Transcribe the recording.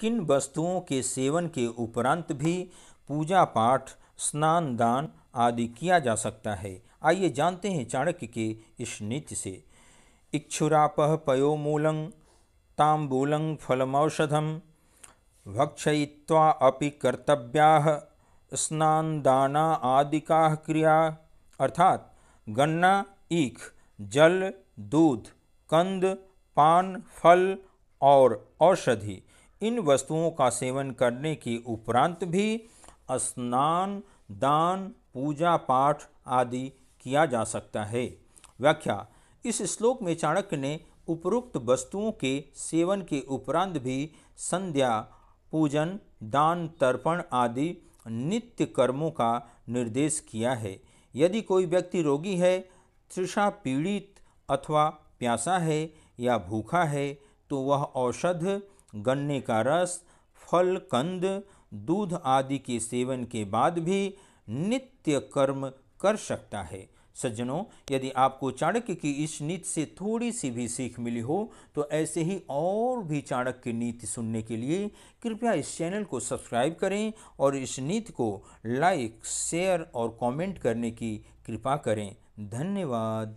किन वस्तुओं के सेवन के उपरांत भी पूजा पाठ स्नान दान आदि किया जा सकता है आइए जानते हैं चाणक्य के इस नीति से इक्षुराप पयोमूलंग तांबूलंग फलमौषधम भक्षय्वा अपि कर्तव्या दाना आदि का क्रिया अर्थात गन्ना ईख जल दूध कंद पान फल और औषधि इन वस्तुओं का सेवन करने के उपरांत भी स्नान दान पूजा पाठ आदि किया जा सकता है व्याख्या इस श्लोक में चाणक्य ने उपरोक्त वस्तुओं के सेवन के उपरांत भी संध्या पूजन दान तर्पण आदि नित्य कर्मों का निर्देश किया है यदि कोई व्यक्ति रोगी है तृषा पीड़ित अथवा प्यासा है या भूखा है तो वह औषध गन्ने का रस फल कंद दूध आदि के सेवन के बाद भी नित्य कर्म कर सकता है सज्जनों यदि आपको चाणक्य की इस नीति से थोड़ी सी भी सीख मिली हो तो ऐसे ही और भी चाणक्य नीति सुनने के लिए कृपया इस चैनल को सब्सक्राइब करें और इस नीति को लाइक शेयर और कमेंट करने की कृपा करें धन्यवाद